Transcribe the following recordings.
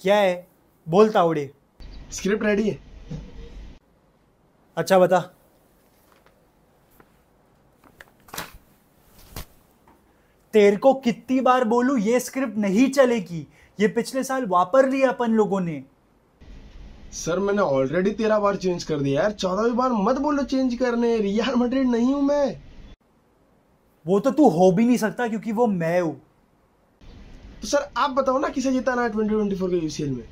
क्या है बोल तावड़े स्क्रिप्ट रेडी है अच्छा बता तेरे को कितनी बार बोलू ये स्क्रिप्ट नहीं चलेगी ये पिछले साल वापर लिया अपन लोगों ने सर मैंने ऑलरेडी तेरह बार चेंज कर दिया यार चौदह बार मत बोलो चेंज करने रियल मड्रिड नहीं हूं मैं वो तो तू हो भी नहीं सकता क्योंकि वो मैं हूं तो सर आप बताओ ना किसे जिताना है ट्वेंटी ट्वेंटी फोर के यूसीएल में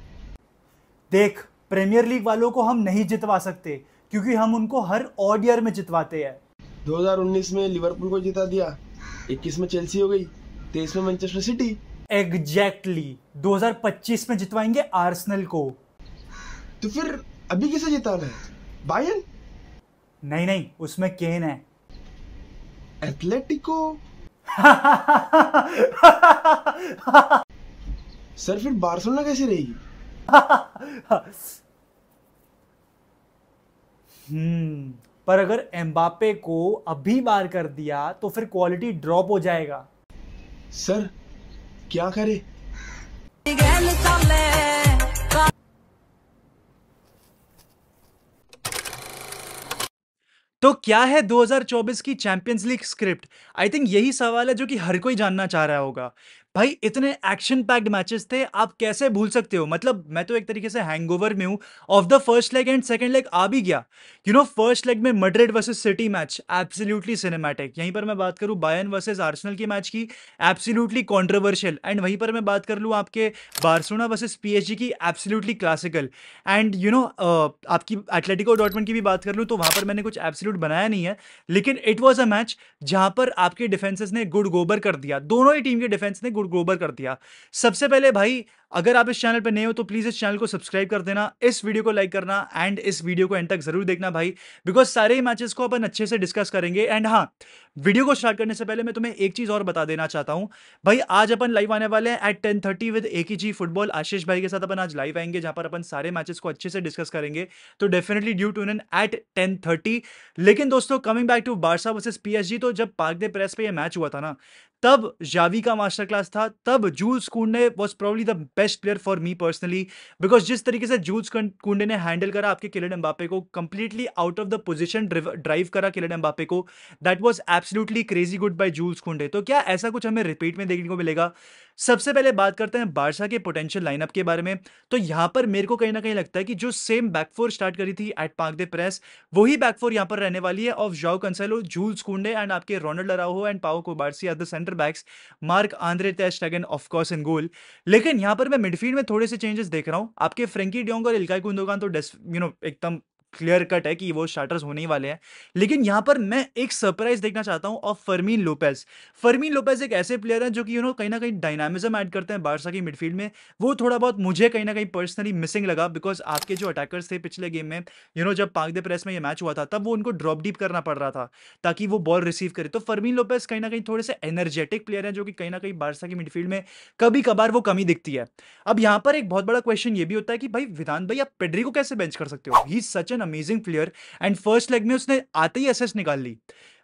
देख प्रीमियर लीग वालों को हम नहीं जितवा सकते क्योंकि हम उनको हर ऑड ईयर में जितवाते हैं 2019 में लिवरपूल को जिता दिया 21 में चेल्सी हो गई तेईस में मैनचेस्टर सिटी एग्जैक्टली exactly. 2025 में जितवाएंगे आर्सेनल को तो फिर अभी किसे जिताना है बायन नहीं नहीं उसमें केन है एथलेटिको सर फिर बार्सोलोना कैसे रहेगी हम्म पर अगर एम्बापे को अभी बार कर दिया तो फिर क्वालिटी ड्रॉप हो जाएगा सर क्या करे तो क्या है 2024 की Champions League script I think यही सवाल है जो कि हर कोई जानना चाह रहा होगा भाई इतने एक्शन पैक्ड मैचेस थे आप कैसे भूल सकते हो मतलब मैं तो एक तरीके से हैंगओवर में हूँ of the first leg and second leg आ भी गया यू नो फर्स्ट लेग में Madrid versus City match absolutely cinematic यहीं पर मैं बात करूँ बायन वर्सेस आर्सेनल की मैच की एब्सोल्युटली कॉन्ट्रोवर्शियल एंड वहीं पर मैं बात कर लूँ आपके बार्सोना वर्सेज पी की absolutely classical and you know आपकी एथलेटिको डॉटमेंट की भी बात कर लूँ तो वहाँ पर मैंने कुछ एब्सोल्यूट बनाया नहीं है लेकिन इट वॉज अ मैच जहाँ पर आपके डिफेंसेज ने गुड गोबर कर दिया दोनों ही टीम के डिफेंस ने गुड को गोबर कर दिया सबसे पहले भाई अगर आप इस चैनल पर नए हो तो प्लीज़ इस चैनल को सब्सक्राइब कर देना इस वीडियो को लाइक करना एंड इस वीडियो को एंड तक जरूर देखना भाई बिकॉज सारे ही मैचेस को अपन अच्छे से डिस्कस करेंगे एंड हाँ वीडियो को स्टार्ट करने से पहले मैं तुम्हें एक चीज़ और बता देना चाहता हूँ भाई आज अपन लाइव आने वाले हैं at ten thirty with A K G football आशीष भाई के साथ अपन आज लाइव आएंगे जहाँ पर अपन सारे मैचेस को अच्छे से डिस्कस करेंगे तो definitely due to in at ten thirty लेकिन दोस्तों coming back to Barca versus P तो जब पार्क दे प्रेस पर यह मैच हुआ था ना तब जावी का मास्टर क्लास था तब Jules Kounde was probably the best player for me personally because जिस तरीके से जूल्स कुंडे ने हैंडल करा आपके किलेड एम्बापे को completely out of the position drive करा किलेड एम्बापे को that was absolutely crazy good by Jules Kounde तो क्या ऐसा कुछ हमें रिपीट में देखने को मिलेगा सबसे पहले बात करते हैं बारसा के पोटेंशियल लाइनअप के बारे में तो यहां पर मेरे को कहीं ना कहीं लगता है कि जो सेम बैकफोर स्टार्ट करी थी एट पार्क दे प्रेस वही बैकफोर यहां पर रहने वाली है of Joao Cancelo Jules Kounde and आपके Ronald Araujo and Pau Cubarsi at the centre backs Marc Andre ter Stegen of course in goal लेकिन यहां पर मैं मिडफील्ड में थोड़े से चेंजेस देख रहा हूं आपके फ्रेंकी डियोंग और इलकाई कुंदोगान तो यू नो एकदम क्लियर कट है कि वो स्टार्टर्स होने ही वाले हैं लेकिन यहाँ पर मैं एक सरप्राइज देखना चाहता हूँ of Fermin Lopez Fermin Lopez एक ऐसे प्लेयर हैं जो कि यू नो कहीं ना कहीं डायनामिज्म ऐड करते हैं बारसा की मिडफील्ड में वो थोड़ा बहुत मुझे कहीं ना कहीं पर्सनली मिसिंग लगा बिकॉज आपके जो अटैकर्स थे पिछले गेम में यू नो know, जब पाकदे प्रेस में ये मैच हुआ था तब वो उनको ड्रॉप डीप करना पड़ रहा था ताकि वो बॉल रिसीव करे तो फर्मीन लोपेज कहीं ना कहीं थोड़े से एनर्जेटिक प्लेयर हैं जो कि कहीं ना कहीं बारसा की मिडफील्ड में कभी कभार वो कमी दिखती है अब यहाँ पर एक बहुत बड़ा क्वेश्चन ये भी होता है कि भाई विधान भाई आप पेड्री को कैसे बेंच कर सकते हो he such amazing player and first leg में उसने आते ही एस निकाल ली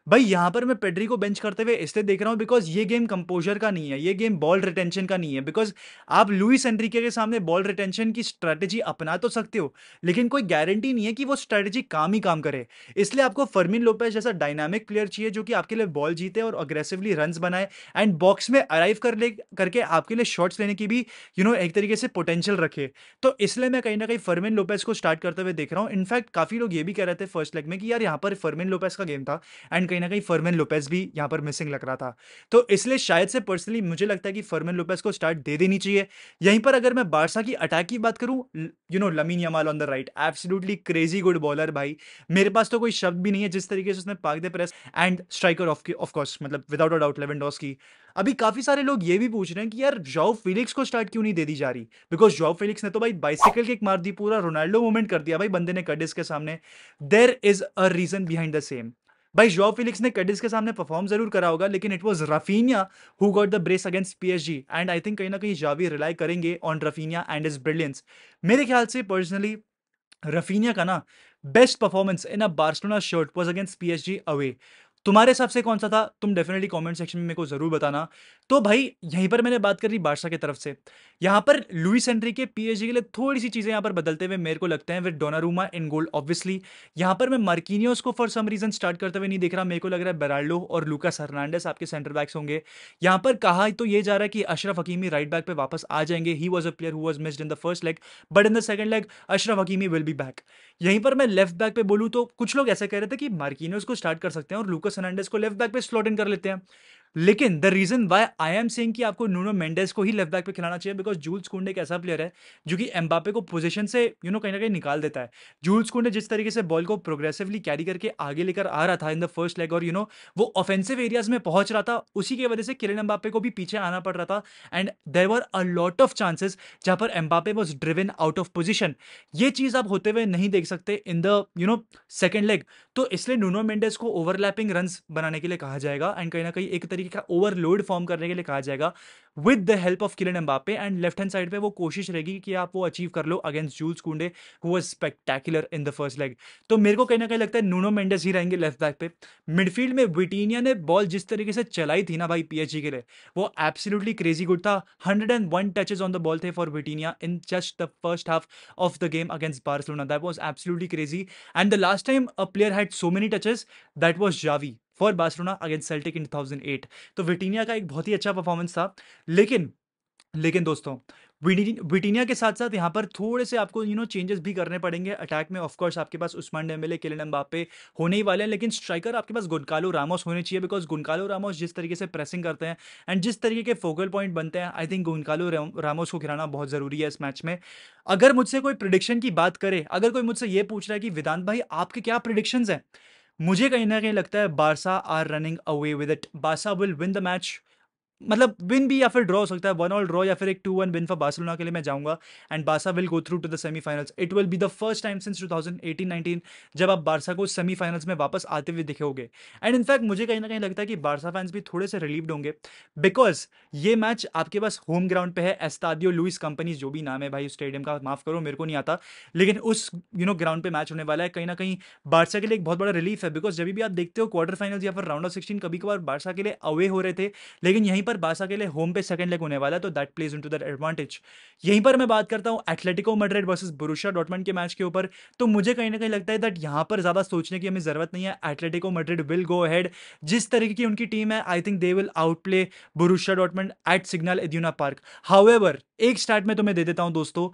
भाई यहाँ पर मैं पेड्री को बेंच करते हुए इसलिए देख रहा हूँ बिकॉज ये गेम कंपोजर का नहीं है ये गेम बॉल रिटेंशन का नहीं है बिकॉज आप लुइस एंड्रिके के सामने बॉल रिटेंशन की स्ट्रैटेजी अपना तो सकते हो लेकिन कोई गारंटी नहीं है कि वो स्ट्रैटेजी काम ही काम करे इसलिए आपको फर्मिन लोपेज जैसा डायनामिक प्लेयर चाहिए जो कि आपके लिए बॉल जीते और अग्रेसिवली रन बनाए एंड बॉक्स में अराइव कर ले करके आपके लिए शॉर्ट्स लेने की भी यू नो एक तरीके से पोटेंशियल रखे तो इसलिए मैं कहीं ना कहीं फर्मिन लोपेज को स्टार्ट करते हुए देख रहा हूँ इनफैक्ट काफी लोग ये भी कह रहे थे फर्स्ट लेग में कि यार यहाँ पर फर्मिन लोपेज का गेम था एंड कहीं ना कहीं फर्मेन लोपेज भी यहाँ पर मिसिंग लग रहा था तो इसलिए शायद से पर्सनली मुझे लगता है कि फर्मेन लोपेज को स्टार्ट दे देनी चाहिए यहीं पर अगर मैं बारसा की अटैक की बात करूँ you know Lamine Yamal on the right absolutely crazy good baller भाई मेरे पास तो कोई शब्द भी नहीं है जिस तरीके से उसने पाक दे press and striker of of course मतलब without a doubt Lewandowski की अभी काफी सारे लोग ये भी पूछ रहे हैं कि यार जॉव फिलिक्स को स्टार्ट क्यों नहीं दे दी जा रही बिकॉज जॉव फिलिक्स ने तो भाई बाइसिकल के एक मार दी पूरा रोनाल्डो मूवमेंट कर दिया भाई बंदे ने कडिस के सामने there is a reason behind the same भाई जॉ फिलिक्स ने कैडिस के सामने परफॉर्म जरूर करा होगा लेकिन it was Raphinha who got the brace against P H G and I think कहीं ना कहीं जावी रिलाई करेंगे on Raphinha and is brilliance मेरे ख्याल से पर्सनली रफीनिया का ना best performance in a Barcelona shirt was against P H G away तुम्हारे हिसाब से कौन सा था तुम डेफिनेटली कमेंट सेक्शन में मेरे को ज़रूर बताना तो भाई यहीं पर मैंने बात कर ली बादशाह की तरफ से यहाँ पर लुइस एंट्री के पीएचडी के लिए थोड़ी सी चीज़ें यहाँ पर बदलते हुए मेरे को लगते हैं with Donnarumma in goal obviously यहाँ पर मैं मार्किनियोस को फॉर सम रीजन स्टार्ट करते हुए नहीं देख रहा मेरे को लग रहा है बेराल्डो और लूकास हर्नांडेस आपके सेंटर बैक्स होंगे यहाँ पर कहा तो ये जा रहा है कि अशरफ हकीमी राइट बैक पर वापस आ जाएंगे he was a player who was missed in the first leg but in the second leg Achraf Hakimi will be back यहीं पर मैं लेफ्ट बैक पर बोलूँ तो कुछ लोग ऐसा कह रहे थे कि मार्किनियोस को स्टार्ट कर सकते हैं और लूकस फर्नांडिस को लेफ्ट बैक पे स्लॉट इन कर लेते हैं लेकिन the reason why I am saying कि आपको नूनो मेंडेस को ही लेफ्ट बैक पे खिलाना चाहिए बिकॉज जूल्स कुंडे एक ऐसा प्लेयर है जो कि एम्बापे को पोजीशन से यू नो कहीं ना कहीं निकाल देता है जूल्स कुंडे जिस तरीके से बॉल को प्रोग्रेसिवली कैरी करके आगे लेकर आ रहा था इन द फर्स्ट लेग और यू you नो know, वो ऑफेंसिव एरियाज में पहुंच रहा था उसी की वजह से किरण एम्बापे को भी पीछे आना पड़ रहा था and there were a lot of chances जहां पर Mbappe was driven out of position ये चीज आप होते हुए नहीं देख सकते in the you know second leg तो इसलिए नूनो मेंडेस को ओवरलैपिंग रन बनाने के लिए कहा जाएगा एंड कहीं ना कहीं एक तरीके तरीके का ओवरलोड फॉर्म करने के लिए कहा जाएगा with the help of Kylian Mbappe and left hand side पे वो कोशिश रहेगी कि आप वो अचीव कर लो against Jules Kounde who was spectacular in the first leg तो मेरे को कहीं ना कहीं लगता है नूनो मेंडेस ही रहेंगे लेफ्ट बैक पे मिडफील्ड में विटीनिया ने बॉल जिस तरीके से चलाई थी ना भाई पीएचई के लिए वो एब्सोल्युटली क्रेजी गुड था hundred and one touches on the ball थे for Vitinha in just the first half of the game against Barcelona that was absolutely crazy and the last time a player had so many touches that was Xavi for Barcelona against Celtic in 2008 तो Vitinha का एक बहुत ही अच्छा performance था लेकिन लेकिन दोस्तों ब्रिटिनिया के साथ साथ यहाँ पर थोड़े से आपको यू नो चेंजेस भी करने पड़ेंगे अटैक में ऑफ कोर्स आपके पास उस्मान डेम्बेले केलेन एम्बापे होने ही वाले हैं लेकिन स्ट्राइकर आपके पास गुनकालो रामोस होने चाहिए बिकॉज गुनकालो रामोस जिस तरीके से प्रेसिंग करते हैं एंड जिस तरीके के फोकल पॉइंट बनते हैं आई थिंक गुनकालो रामोस को खिलाना बहुत ज़रूरी है इस मैच में अगर मुझसे कोई प्रिडिक्शन की बात करे अगर कोई मुझसे ये पूछ रहा है कि वेदांत भाई आपके क्या प्रिडिक्शंस हैं मुझे कहीं ना कहीं लगता है Barca are running away with it Barca will win the match मतलब विन भी या फिर ड्रॉ हो सकता है वन ऑल ड्रॉ या फिर एक two one win for Barcelona के लिए मैं जाऊंगा and Barca will go through to the semifinals it will be the first time since 2018-19 जब आप बारसा को सेमीफाइनल्स में वापस आते हुए दिखोगे एंड इनफैक्ट मुझे कहीं ना कहीं लगता है कि बारसा फैंस भी थोड़े से रिलीव्ड होंगे बिकॉज ये मैच आपके पास होम ग्राउंड पे है एस्तादियो लुइस कंपनी जो भी नाम है भाई स्टेडियम का माफ करो मेरे को नहीं आता लेकिन उस यू नो ग्राउंड पे मैच होने वाला है कहीं ना कहीं बारसा के लिए एक बहुत बड़ा रिलीफ है बिकॉज जब भी आप देखते हो क्वार्टर फाइनल्स या फिर राउंड ऑफ सिक्सटीन कभी कभार बारसा के लिए अवे हो रहे थे लेकिन यहीं पर पर बासा के लिए होम पे सेकंड लेग होने वाला है तो that plays into that advantage यहीं पर मैं बात करता हूँ Atletico Madrid versus Borussia Dortmund के मैच के ऊपर तो मुझे कहीं ना कहीं लगता है दैट यहाँ पर ज़्यादा सोचने की हमें ज़रूरत नहीं है Atletico Madrid will go ahead जिस तरीके की उनकी टीम है I think they will out play Borussia Dortmund at Signal Iduna Park how एक स्टार्ट में तो मैं दे देता हूँ दोस्तों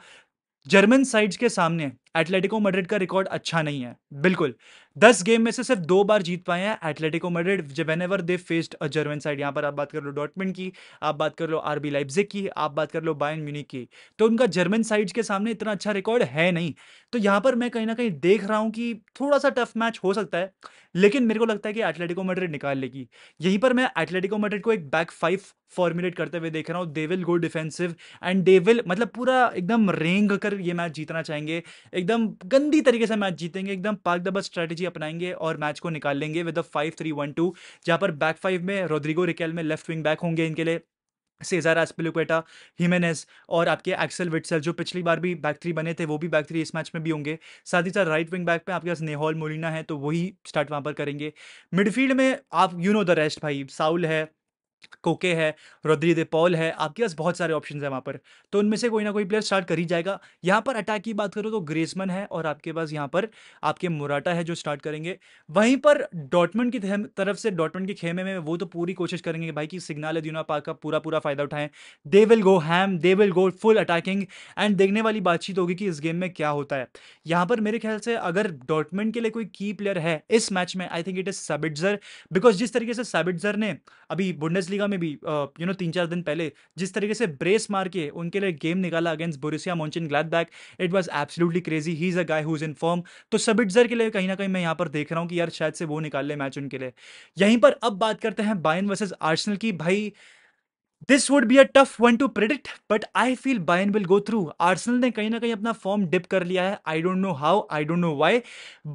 जर्मन साइड्स के सामने एटलेटिको मैड्रिड का रिकॉर्ड अच्छा नहीं है बिल्कुल दस गेम में से सिर्फ दो बार जीत पाए हैं एटलेटिको मैड्रिड जब ever they faced a German side यहाँ पर आप बात कर लो डॉटमेंट की आप बात कर लो आरबी लाइब्जिक की आप बात कर लो बायन म्यूनिक की तो उनका जर्मन साइड के सामने इतना अच्छा रिकॉर्ड है नहीं तो यहाँ पर मैं कहीं ना कहीं देख रहा हूँ कि थोड़ा सा टफ मैच हो सकता है लेकिन मेरे को लगता है कि एटलेटिको मड्रिड निकाल लेगी यहीं पर मैं एटलेटिको मड्रिड को एक बैक फाइव फॉर्मुलेट करते हुए देख रहा हूँ they will go defensive and they will मतलब पूरा एकदम रेंग कर ये मैच जीतना चाहेंगे एकदम गंदी तरीके से मैच जीतेंगे एकदम पार्क द स्ट्रैटेजी अपनाएंगे और मैच को निकाल लेंगे with five three one two जहाँ पर बैक फाइव में रोड्रिगो रिकेल में लेफ्ट विंग बैक होंगे इनके लिए सेजार एस्पिलुकेटा हिमेनेस और आपके एक्सेल विट्सल जो पिछली बार भी बैक थ्री बने थे वो भी बैक थ्री इस मैच में भी होंगे साथ ही साथ राइट विंग बैक पे आपके पास नेहॉल मोलिना है तो वही स्टार्ट वहाँ पर करेंगे मिडफील्ड में आप यू नो द रेस्ट भाई साउल है कोके है रोद्री दे पॉल है आपके पास बहुत सारे ऑप्शन है वहाँ पर तो उनमें से कोई ना कोई प्लेयर स्टार्ट कर ही जाएगा यहाँ पर अटैक की बात करो तो ग्रेसमन है और आपके पास यहाँ पर आपके मोराटा है जो स्टार्ट करेंगे वहीं पर डॉटमंड की तरफ से डॉटमंड के खेमे में वो तो पूरी कोशिश करेंगे कि भाई कि सिग्नल दिनों पार्क का पूरा पूरा फायदा उठाएं they will go ham they will go full attacking and देखने वाली बातचीत होगी कि इस गेम में क्या होता है यहाँ पर मेरे ख्याल से अगर डॉटमंड के लिए कोई की प्लेयर है इस मैच में I think it is Sabitzer because जिस तरीके से सबिटर ने अभी बुंडेस बुंदेसलीगा में भी यू नो तीन चार दिन पहले जिस तरीके से ब्रेस मार के उनके लिए गेम निकाला against Borussia Monchengladbach it was absolutely crazy he is a guy who is in form तो सबिटर के लिए कहीं ना कहीं मैं यहाँ पर देख रहा हूँ कि यार शायद से वो निकाल ले मैच उनके लिए यहीं पर अब बात करते हैं बायन वर्सेज आर्सनल की भाई this would be a tough one to predict but I feel Bayern will go through Arsenal ने कहीं ना कहीं अपना फॉर्म डिप कर लिया है I don't know how I don't know why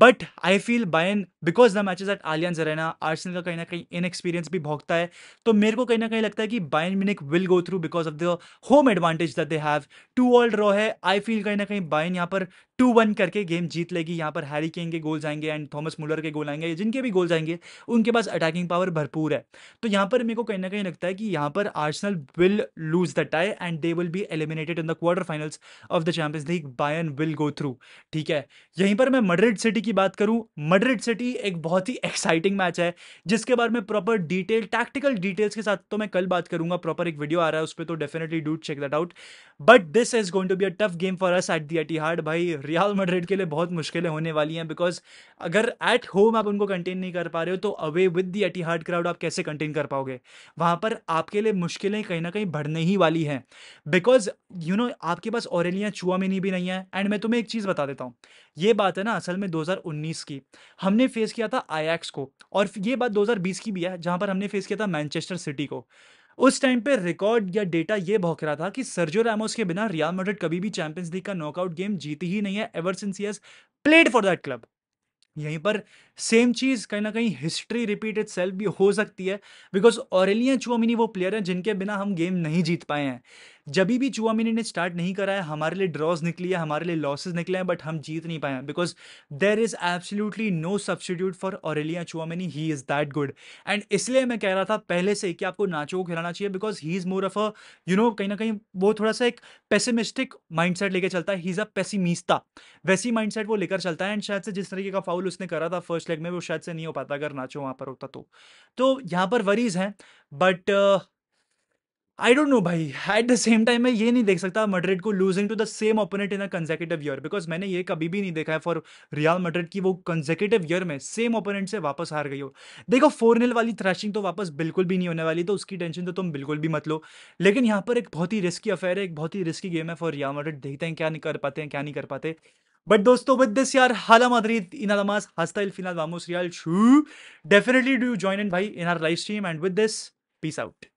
but I feel Bayern because the matches at Allianz Arena Arsenal का कहीं ना कहीं इनएक्सपीरियंस भी भोगता है तो मेरे को कहीं ना कहीं लगता है कि Bayern Munich will go through because of the home advantage that they have two all draw है आई फील कहीं ना कहीं बायन यहाँ पर टू वन करके गेम जीत लेगी यहाँ पर हैरी केन के गोल जाएंगे एंड थॉमस मुलर के गोल आएंगे जिनके भी गोल जाएंगे उनके पास अटैकिंग पावर भरपूर है तो यहाँ पर मेरे को कहीं ना कहीं लगता है कि यहाँ पर Arsenal will lose the tie and they will be eliminated in the quarter finals of the Champions League Bayern will go through ठीक है यहीं पर मैं मड्रिड सिटी की बात करूँ मड्रिड सिटी एक बहुत ही एक्साइटिंग मैच है जिसके बारे में प्रॉपर डिटेल टैक्टिकल डिटेल्स के साथ तो मैं कल बात करूंगा प्रॉपर एक वीडियो आ रहा है उस पर तो definitely do check that out but this is going to be a tough game for us at the एटी हार्ड भाई रियाल मड्रिड के लिए बहुत मुश्किलें होने वाली हैं बिकॉज अगर एट होम आप उनको कंटेन नहीं कर पा रहे हो तो अवे विद दी एटीहार्ड क्राउड आप कैसे कंटेन कर पाओगे वहाँ पर आपके लिए मुश्किलें कहीं ना कहीं बढ़ने ही वाली हैं बिकॉज यू नो आपके पास में चुआमिनी भी नहीं है एंड मैं तुम्हें एक चीज़ बता देता हूँ ये बात है ना असल में 2019 की हमने फेस किया था आई को और ये बात 2020 की भी है जहाँ पर हमने फेस किया था मैनचेस्टर सिटी को उस टाइम पे रिकॉर्ड या डेटा ये भौक रहा था कि सर्जो रैमोस के बिना रियल मैड्रिड कभी भी चैंपियंस लीग का नॉकआउट गेम जीती ही नहीं है ever since he played for that club यहीं पर सेम चीज़ कहीं ना कहीं हिस्ट्री रिपीटेड सेल्फ भी हो सकती है बिकॉज ऑरेलिया चुअमिनी वो प्लेयर हैं जिनके बिना हम गेम नहीं जीत पाए हैं जब भी चुआमिनी ने स्टार्ट नहीं करा है हमारे लिए ड्रॉज निकली है हमारे लिए लॉसेज निकले हैं बट हम जीत नहीं पाए because there is absolutely no substitute for Aurelien Tchouameni he is that good and इसलिए मैं कह रहा था पहले से कि आपको नाचो को खिलाना चाहिए because he is more of a you know कहीं ना कहीं वो थोड़ा सा एक पेसिमिस्टिक माइंडसेट लेकर चलता है ही इज अ पेसिमिस्ता वैसी माइंडसेट वो लेकर चलता है एंड शायद से जिस तरीके का फाउल उसने करा था फर्स्ट लेग में वो शायद से नहीं हो पाता अगर नाचो वहां पर होता तो, तो यहाँ पर वरीज हैं बट आई डोंट नो भाई एट द सेम टाइम मैं ये नहीं देख सकता मड्रिड को losing to the same opponent in a consecutive year because मैंने ये कभी भी नहीं देखा है फॉर रियल मड्रिड की वो कंजेकेटिव ईयर में सेम ओपोनेंट से वापस हार गई हो देखो फोर नील वाली थ्रैशिंग तो वापस बिल्कुल भी नहीं होने वाली तो उसकी टेंशन तो तुम बिल्कुल भी मत लो लेकिन यहाँ पर एक बहुत ही रिस्की अफेयर है एक बहुत ही रिस्की गेम है फॉर रियल मड्रिड देखते हैं क्या नहीं कर पाते हैं क्या नहीं कर पाते बट दोस्तों विद दिस यार हाला माद्रिद इन अलमास हस्ता फिलहाल वामोस Real so definitely do join in भाई in our live stream and with this peace out